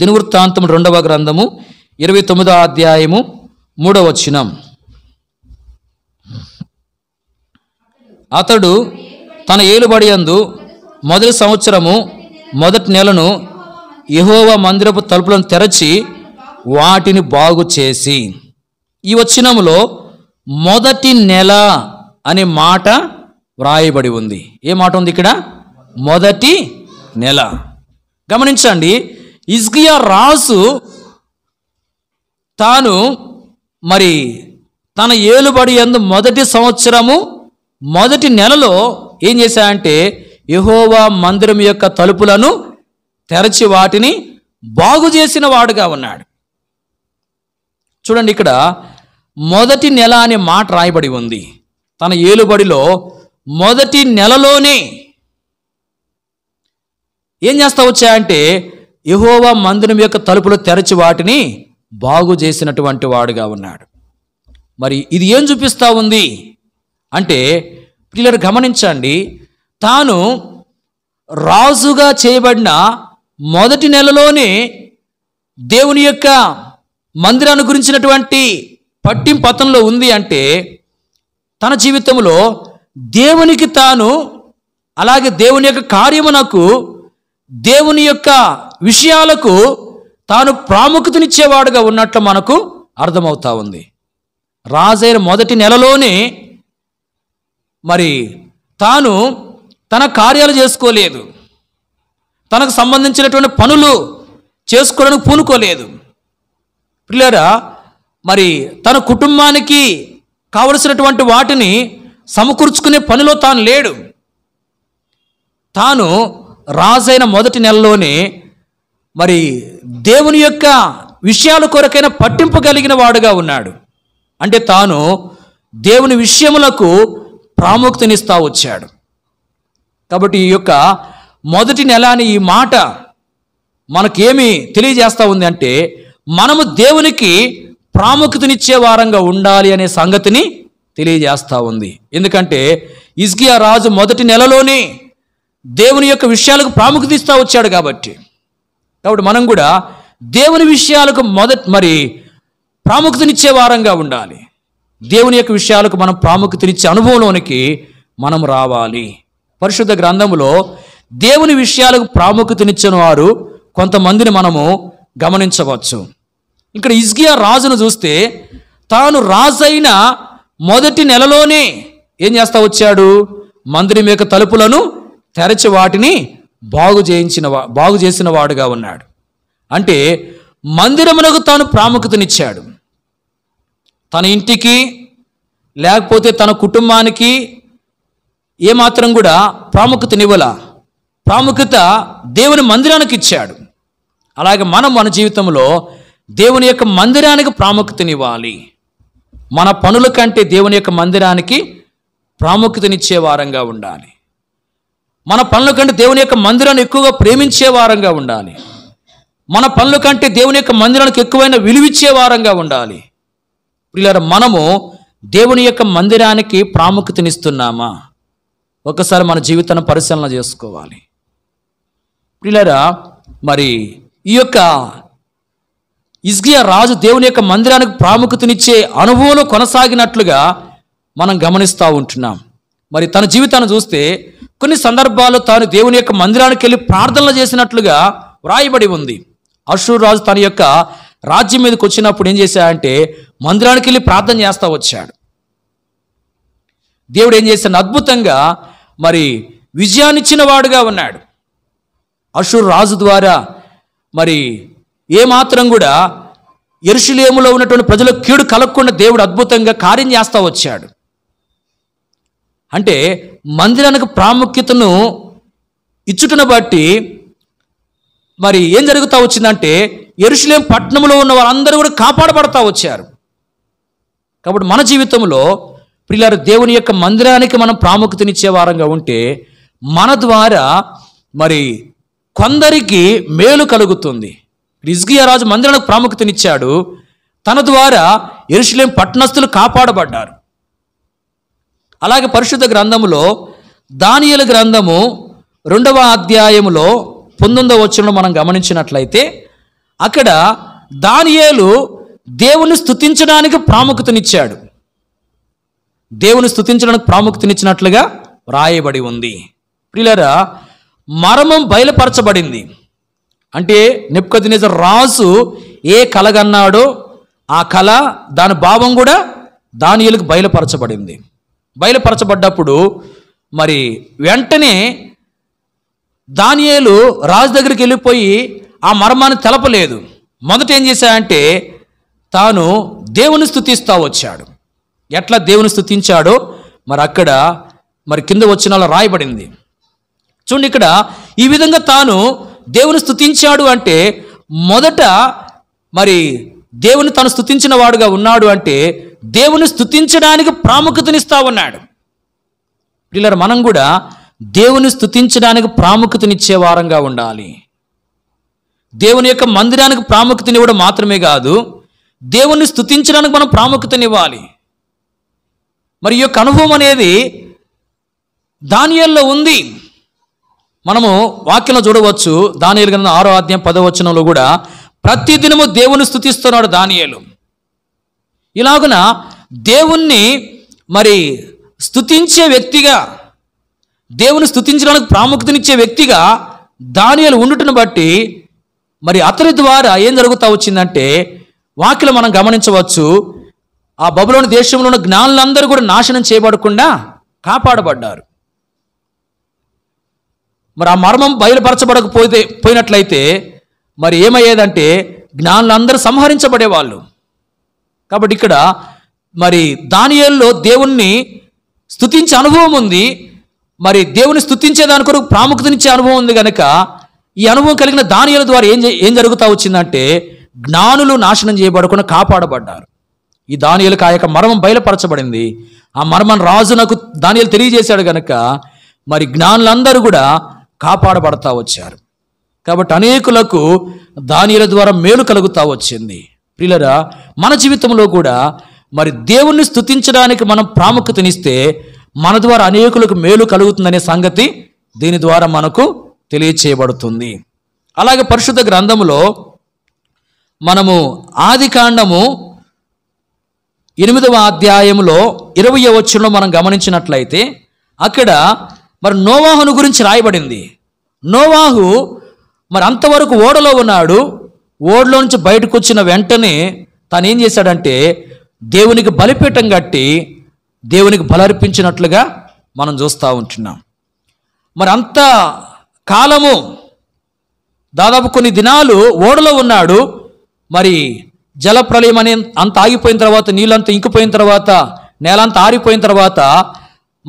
దినవృత్తాంతం రెండవ గ్రంథము ఇరవై తొమ్మిదో అధ్యాయము మూడవ వచనం అతడు తన ఏలుబడియందు మొదటి సంవత్సరము మొదటి నెలను యహోవ మందిరపు తలుపులను తెరచి వాటిని బాగు చేసి ఈ వచ్చినములో మొదటి నెల అనే మాట వ్రాయబడి ఉంది ఏ మాట ఉంది ఇక్కడ మొదటి నెల గమనించండి ఇజ్కియా రాజు తాను మరి తన ఏలుబడి ఎందు మొదటి సంవత్సరము మొదటి నెలలో ఏం చేశాయంటే యహోవా మందిరం యొక్క తలుపులను తెరచి వాటిని బాగు చేసిన వాడుగా ఉన్నాడు చూడండి ఇక్కడ మొదటి నెల అనే మాట రాయబడి ఉంది తన ఏలుబడిలో మొదటి నెలలోనే ఏం చేస్తా వచ్చాయంటే యహోవా మందిరం యొక్క తలుపులు తెరచి వాటిని బాగు చేసినటువంటి వాడుగా ఉన్నాడు మరి ఇది ఏం చూపిస్తూ ఉంది అంటే పిల్లలు గమనించండి తాను రాజుగా చేయబడిన మొదటి నెలలోనే దేవుని యొక్క మందిరాన్ని గురించినటువంటి పట్టింపతంలో ఉంది అంటే తన జీవితంలో దేవునికి తాను అలాగే దేవుని యొక్క కార్యమునకు దేవుని యొక్క విషయాలకు తాను ప్రాముఖ్యతనిచ్చేవాడుగా ఉన్నట్లు మనకు అర్థమవుతా ఉంది రాజైన మొదటి నెలలోనే మరి తాను తన కార్యాలు చేసుకోలేదు తనకు సంబంధించినటువంటి పనులు చేసుకోవడానికి పూనుకోలేదు పిల్లరా మరి తన కుటుంబానికి కావలసినటువంటి వాటిని సమకూర్చుకునే పనిలో తాను లేడు తాను రాజైన మొదటి నెలలోనే మరి దేవుని యొక్క విషయాల కొరకైన పట్టింపు కలిగిన వాడుగా ఉన్నాడు అంటే తాను దేవుని విషయములకు ప్రాముఖ్యతనిస్తా వచ్చాడు కాబట్టి ఈ యొక్క మొదటి నెల అని ఈ మాట మనకేమి తెలియజేస్తూ ఉంది అంటే మనము దేవునికి ప్రాముఖ్యతనిచ్చే వారంగా ఉండాలి అనే సంగతిని తెలియజేస్తూ ఉంది ఎందుకంటే ఇజ్గియా రాజు మొదటి నెలలోనే దేవుని యొక్క విషయాలకు ప్రాముఖ్యత ఇస్తూ వచ్చాడు కాబట్టి కాబట్టి మనం కూడా దేవుని విషయాలకు మొదట్ మరి ప్రాముఖ్యతనిచ్చే వారంగా ఉండాలి దేవుని యొక్క విషయాలకు మనం ప్రాముఖ్యతనిచ్చే అనుభవంలోనికి మనం రావాలి పరిశుద్ధ గ్రంథంలో దేవుని విషయాలకు ప్రాముఖ్యతనిచ్చిన వారు కొంతమందిని మనము గమనించవచ్చు ఇక్కడ ఇజ్గియా రాజును చూస్తే తాను రాజైన మొదటి నెలలోనే ఏం చేస్తా వచ్చాడు మందిరం యొక్క తలుపులను తెరచి వాటిని బాగు చేయించిన బాగు చేసిన వాడుగా ఉన్నాడు అంటే మందిరమునకు తాను ప్రాముఖ్యతనిచ్చాడు తన ఇంటికి లేకపోతే తన కుటుంబానికి ఏమాత్రం కూడా ప్రాముఖ్యతనివ్వాల ప్రాముఖ్యత దేవుని మందిరానికి ఇచ్చాడు అలాగే మనం మన జీవితంలో దేవుని యొక్క మందిరానికి ప్రాముఖ్యతనివ్వాలి మన పనుల కంటే దేవుని యొక్క మందిరానికి ప్రాముఖ్యతనిచ్చే వారంగా ఉండాలి మన పనుల కంటే దేవుని యొక్క మందిరాన్ని ఎక్కువగా ప్రేమించే వారంగా ఉండాలి మన పనుల కంటే దేవుని యొక్క మందిరానికి ఎక్కువైన విలువిచ్చే వారంగా ఉండాలి పిల్లల మనము దేవుని యొక్క మందిరానికి ప్రాముఖ్యతనిస్తున్నామా ఒకసారి మన జీవితాన్ని పరిశీలన చేసుకోవాలి పిల్లరా మరి ఈ యొక్క ఇజ్గియా రాజు దేవుని యొక్క మందిరానికి ప్రాముఖ్యతనిచ్చే అనుభవం కొనసాగినట్లుగా మనం గమనిస్తూ ఉంటున్నాం మరి తన జీవితాన్ని చూస్తే కొన్ని సందర్భాలు తాను దేవుని యొక్క మందిరానికి వెళ్ళి ప్రార్థనలు చేసినట్లుగా వ్రాయబడి ఉంది రాజు తన యొక్క రాజ్యం మీదకి వచ్చినప్పుడు ఏం చేశాడంటే మందిరానికి వెళ్ళి ప్రార్థన చేస్తా వచ్చాడు దేవుడు ఏం చేశాను అద్భుతంగా మరి విజయాన్నిచ్చిన వాడుగా ఉన్నాడు అషుర్ రాజు ద్వారా మరి ఏమాత్రం కూడా ఎరుషులేములో ఉన్నటువంటి ప్రజలకు కీడు కలగకుండా దేవుడు అద్భుతంగా కార్యం చేస్తా వచ్చాడు అంటే మందిరానికి ప్రాముఖ్యతను ఇచ్చుటను బట్టి మరి ఏం జరుగుతూ వచ్చిందంటే ఎరుషులేం పట్టణంలో ఉన్న వారందరూ కూడా కాపాడబడతా వచ్చారు కాబట్టి మన జీవితంలో ప్రియులారు దేవుని యొక్క మందిరానికి మనం ప్రాముఖ్యతనిచ్చే వారంగా ఉంటే మన ద్వారా మరి కొందరికి మేలు కలుగుతుంది రిజ్గియా రాజు మందిరానికి ప్రాముఖ్యతనిచ్చాడు తన ద్వారా ఎరుషులేం పట్టణస్థులు కాపాడబడ్డారు అలాగే పరిశుద్ధ గ్రంథములో దానియల గ్రంథము రెండవ అధ్యాయములో పంతొమ్మిదవ వచ్చంలో మనం గమనించినట్లయితే అక్కడ దానియేలు దేవుని స్థుతించడానికి ప్రాముఖ్యతనిచ్చాడు దేవుని స్థుతించడానికి ప్రాముఖ్యతనిచ్చినట్లుగా వ్రాయబడి ఉంది ప్రియులరా మర్మం బయలుపరచబడింది అంటే నిప్కదినేజ రాజు ఏ కలగన్నాడో ఆ కళ దాని భావం కూడా దానియులకు బయలుపరచబడింది బయలుపరచబడ్డప్పుడు మరి వెంటనే దానియేలు రాజు దగ్గరికి వెళ్ళిపోయి ఆ మర్మాన్ని తెలపలేదు మొదట ఏం చేశాడంటే తాను దేవుని స్థుతిస్తూ వచ్చాడు ఎట్లా దేవుని స్థుతించాడో మరి అక్కడ మరి కింద వచ్చిన రాయబడింది చూడండి ఇక్కడ ఈ విధంగా తాను దేవుని స్థుతించాడు అంటే మొదట మరి దేవుని తను స్థుతించిన వాడుగా ఉన్నాడు అంటే దేవుని స్థుతించడానికి ప్రాముఖ్యతనిస్తా ఉన్నాడు పిల్లలు మనం కూడా దేవుని స్థుతించడానికి ప్రాముఖ్యతనిచ్చే వారంగా ఉండాలి దేవుని యొక్క మందిరానికి ప్రాముఖ్యతనివ్వడం మాత్రమే కాదు దేవుణ్ణి స్థుతించడానికి మనం ప్రాముఖ్యతనివ్వాలి మరి ఈ యొక్క అనుభవం అనేది దానియల్లో ఉంది మనము వాక్యంలో చూడవచ్చు దానియలు కింద ఆరో అధ్యాయం పదవచనంలో కూడా ప్రతి దినము దేవుని స్థుతిస్తున్నాడు దానియలు ఇలాగున దేవుణ్ణి మరి స్థుతించే వ్యక్తిగా దేవుని స్థుతించడానికి ప్రాముఖ్యతనిచ్చే వ్యక్తిగా దానియలు ఉండుటను బట్టి మరి అతని ద్వారా ఏం జరుగుతూ వచ్చిందంటే వాక్యలు మనం గమనించవచ్చు ఆ బబులోని దేశంలో ఉన్న జ్ఞానులందరూ కూడా నాశనం చేయబడకుండా కాపాడబడ్డారు మరి ఆ మర్మం బయలుపరచబడకపోతే పోయినట్లయితే మరి ఏమయ్యేదంటే జ్ఞానులందరూ సంహరించబడేవాళ్ళు కాబట్టి ఇక్కడ మరి దానియల్లో దేవుణ్ణి స్థుతించే అనుభవం ఉంది మరి దేవుని దాని కొరకు ప్రాముఖ్యతనిచ్చే అనుభవం ఉంది కనుక ఈ అనుభవం కలిగిన దానియల ద్వారా ఏం ఏం జరుగుతూ వచ్చిందంటే జ్ఞానులు నాశనం చేయబడకుండా కాపాడబడ్డారు ఈ దానియలకు ఆ యొక్క మర్మం బయలుపరచబడింది ఆ మర్మం రాజు నాకు దానియలు తెలియజేశాడు కనుక మరి జ్ఞానులందరూ కూడా కాపాడబడతా వచ్చారు కాబట్టి అనేకులకు దానియల ద్వారా మేలు కలుగుతూ వచ్చింది పిల్లరా మన జీవితంలో కూడా మరి దేవుణ్ణి స్థుతించడానికి మనం ప్రాముఖ్యతనిస్తే మన ద్వారా అనేకులకు మేలు కలుగుతుందనే సంగతి దీని ద్వారా మనకు తెలియచేయబడుతుంది అలాగే పరిశుద్ధ గ్రంథములో మనము ఆది కాండము ఎనిమిదవ అధ్యాయంలో ఇరవై వచ్చంలో మనం గమనించినట్లయితే అక్కడ మరి నోవాహును గురించి రాయబడింది నోవాహు మరి అంతవరకు ఓడలో ఉన్నాడు ఓడిలో నుంచి బయటకు వచ్చిన వెంటనే తను ఏం చేశాడంటే దేవునికి బలిపీఠం కట్టి దేవునికి బలర్పించినట్లుగా మనం చూస్తూ ఉంటున్నాం మరి అంత కాలము దాదాపు కొన్ని దినాలు ఓడలో ఉన్నాడు మరి జలప్రలయం అనే అంత ఆగిపోయిన తర్వాత నీళ్ళంతా ఇంకిపోయిన తర్వాత నేలంతా ఆరిపోయిన తర్వాత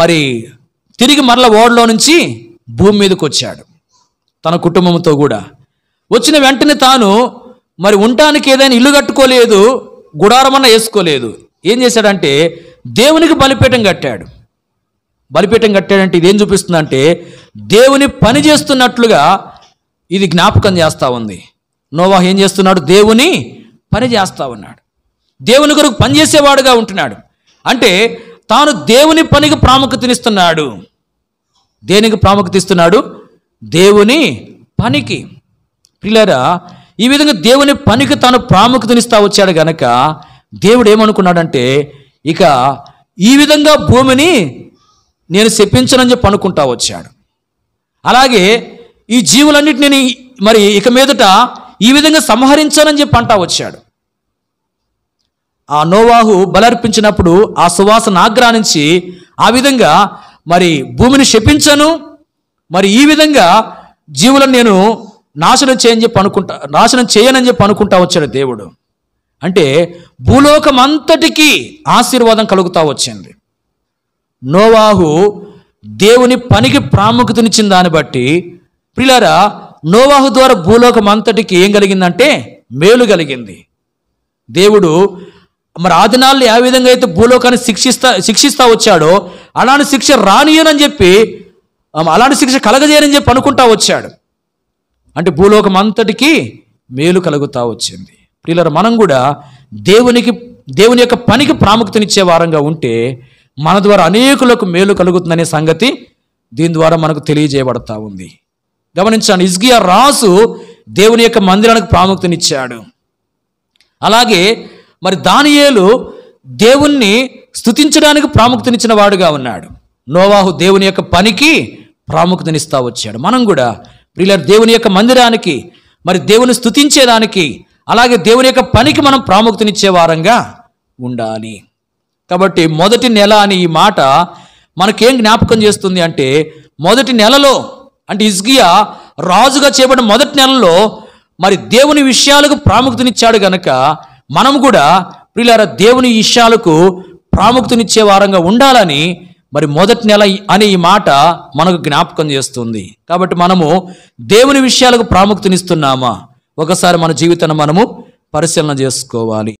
మరి తిరిగి మరల ఓడలో నుంచి భూమి మీదకి వచ్చాడు తన కుటుంబంతో కూడా వచ్చిన వెంటనే తాను మరి ఉండటానికి ఏదైనా ఇల్లు కట్టుకోలేదు గుడారమన్నా వేసుకోలేదు ఏం చేశాడంటే దేవునికి బలిపీఠం కట్టాడు బలిపీఠం కట్టాడంటే ఇదేం చూపిస్తుందంటే దేవుని పని చేస్తున్నట్లుగా ఇది జ్ఞాపకం చేస్తూ ఉంది నోవాహ్ ఏం చేస్తున్నాడు దేవుని పని చేస్తూ ఉన్నాడు దేవుని కొరకు పనిచేసేవాడుగా ఉంటున్నాడు అంటే తాను దేవుని పనికి ప్రాముఖ్యతనిస్తున్నాడు దేనికి ప్రాముఖ్యత ఇస్తున్నాడు దేవుని పనికి పిల్లరా ఈ విధంగా దేవుని పనికి తాను ప్రాముఖ్యతనిస్తా వచ్చాడు గనక దేవుడు ఏమనుకున్నాడంటే ఇక ఈ విధంగా భూమిని నేను చెప్పించనని చెప్పి అనుకుంటా వచ్చాడు అలాగే ఈ నేను మరి ఇక మీదట ఈ విధంగా సంహరించానని చెప్పి అంటా వచ్చాడు ఆ నోవాహు బలర్పించినప్పుడు ఆ సువాసన ఆగ్రానించి ఆ విధంగా మరి భూమిని శపించను మరి ఈ విధంగా జీవులను నేను నాశనం చేయని చెప్పి అనుకుంటా నాశనం చేయనని చెప్పి అనుకుంటా వచ్చాడు దేవుడు అంటే భూలోకం అంతటికీ ఆశీర్వాదం కలుగుతూ వచ్చింది నోవాహు దేవుని పనికి ప్రాముఖ్యతనిచ్చిన దాన్ని బట్టి ప్రిలరా నోవాహు ద్వారా భూలోకం అంతటికి ఏం కలిగిందంటే మేలు కలిగింది దేవుడు మరి ఆదినాళ్ళు ఏ విధంగా అయితే భూలోకాన్ని శిక్షిస్తా శిక్షిస్తా వచ్చాడో అలాంటి శిక్ష రానియనని చెప్పి అలాంటి శిక్ష కలగజేయనని చెప్పి అనుకుంటా వచ్చాడు అంటే భూలోకం అంతటికీ మేలు కలుగుతా వచ్చింది ప్రియులరు మనం కూడా దేవునికి దేవుని యొక్క పనికి ప్రాముఖ్యతనిచ్చే వారంగా ఉంటే మన ద్వారా అనేకులకు మేలు కలుగుతుందనే సంగతి దీని ద్వారా మనకు తెలియజేయబడతా ఉంది గమనించాను ఇజ్గియా రాసు దేవుని యొక్క మందిరానికి ప్రాముఖ్యతనిచ్చాడు అలాగే మరి దానియేలు దేవుణ్ణి స్థుతించడానికి ప్రాముఖ్యతనిచ్చిన వాడుగా ఉన్నాడు నోవాహు దేవుని యొక్క పనికి ప్రాముఖ్యతనిస్తా వచ్చాడు మనం కూడా ప్రియుల దేవుని యొక్క మందిరానికి మరి దేవుని స్థుతించేదానికి అలాగే దేవుని యొక్క పనికి మనం ప్రాముఖ్యతనిచ్చే వారంగా ఉండాలి కాబట్టి మొదటి నెల అని ఈ మాట మనకేం జ్ఞాపకం చేస్తుంది అంటే మొదటి నెలలో అంటే ఇజ్గియా రాజుగా చేపడిన మొదటి నెలలో మరి దేవుని విషయాలకు ప్రాముఖ్యతనిచ్చాడు గనక మనం కూడా ప్రియులారా దేవుని విషయాలకు ప్రాముఖ్యతనిచ్చే వారంగా ఉండాలని మరి మొదటి నెల అనే ఈ మాట మనకు జ్ఞాపకం చేస్తుంది కాబట్టి మనము దేవుని విషయాలకు ప్రాముఖ్యతనిస్తున్నామా ఒకసారి మన జీవితాన్ని మనము పరిశీలన చేసుకోవాలి